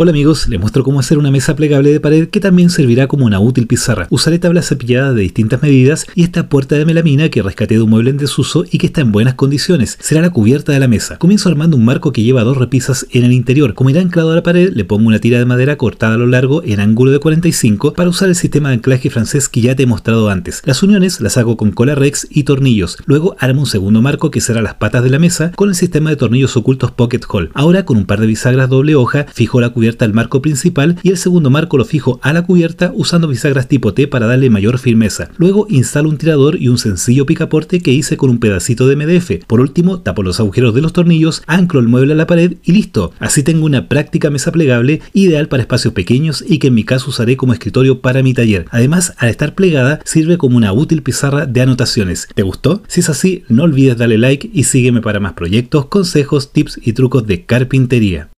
Hola amigos, les muestro cómo hacer una mesa plegable de pared que también servirá como una útil pizarra. Usaré tablas cepilladas de distintas medidas y esta puerta de melamina que rescaté de un mueble en desuso y que está en buenas condiciones. Será la cubierta de la mesa. Comienzo armando un marco que lleva dos repisas en el interior. Como irá anclado a la pared, le pongo una tira de madera cortada a lo largo en ángulo de 45 para usar el sistema de anclaje francés que ya te he mostrado antes. Las uniones las hago con cola rex y tornillos. Luego armo un segundo marco que será las patas de la mesa con el sistema de tornillos ocultos pocket hole. Ahora con un par de bisagras doble hoja fijo la cubierta el al marco principal y el segundo marco lo fijo a la cubierta usando bisagras tipo T para darle mayor firmeza. Luego instalo un tirador y un sencillo picaporte que hice con un pedacito de MDF. Por último, tapo los agujeros de los tornillos, anclo el mueble a la pared y listo. Así tengo una práctica mesa plegable ideal para espacios pequeños y que en mi caso usaré como escritorio para mi taller. Además, al estar plegada sirve como una útil pizarra de anotaciones. ¿Te gustó? Si es así, no olvides darle like y sígueme para más proyectos, consejos, tips y trucos de carpintería.